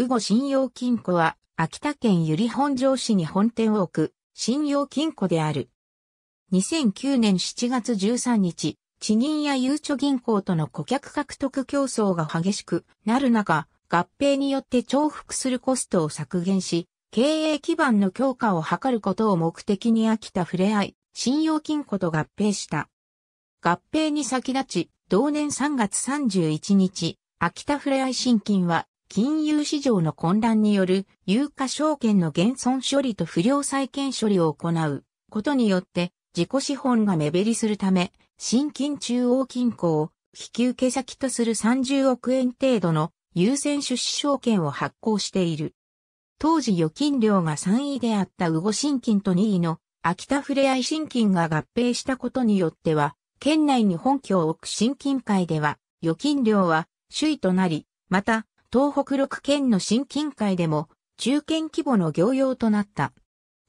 羽後信用金庫は、秋田県由利本荘市に本店を置く、信用金庫である。2009年7月13日、地銀やゆうちょ銀行との顧客獲得競争が激しくなる中、合併によって重複するコストを削減し、経営基盤の強化を図ることを目的に秋田ふれあい、信用金庫と合併した。合併に先立ち、同年3月31日、秋田ふれあい新金は金融市場の混乱による有価証券の減損処理と不良債権処理を行うことによって自己資本が目減りするため、新金中央金庫を引き受け先とする30億円程度の優先出資証券を発行している。当時預金量が3位であった後新金と2位の秋田ふれあい新金が合併したことによっては、県内に本拠を置く新金会では、預金量は首位となり、また、東北6県の新近海でも中堅規模の業用となった。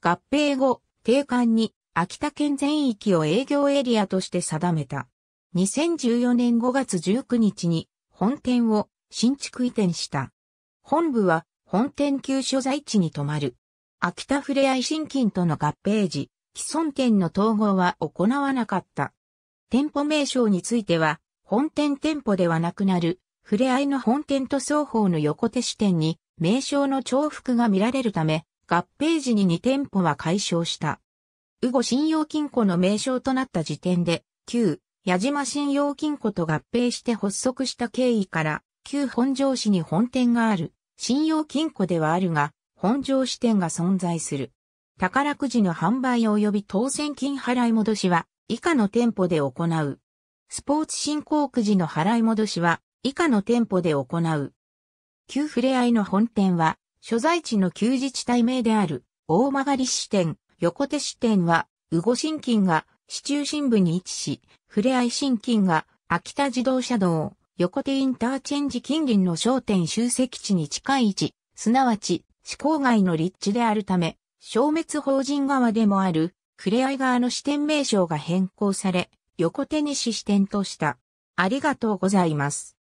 合併後、定款に秋田県全域を営業エリアとして定めた。2014年5月19日に本店を新築移転した。本部は本店旧所在地に泊まる。秋田ふれあい新近との合併時、既存店の統合は行わなかった。店舗名称については、本店店舗ではなくなる触れ合いの本店と双方の横手支店に名称の重複が見られるため、合併時に2店舗は解消した。宇後信用金庫の名称となった時点で、旧矢島信用金庫と合併して発足した経緯から、旧本庄市に本店がある、信用金庫ではあるが、本庄支店が存在する。宝くじの販売及び当選金払い戻しは、以下の店舗で行う。スポーツ振興くじの払い戻しは、以下の店舗で行う。旧ふれあいの本店は、所在地の旧自治体名である、大曲支店、横手支店は、宇後新金が、市中心部に位置し、ふれあい新金が、秋田自動車道、横手インターチェンジ近隣の商店集積地に近い位置、すなわち、市郊外の立地であるため、消滅法人側でもある、ふれあい側の支店名称が変更され、横手西支店とした。ありがとうございます。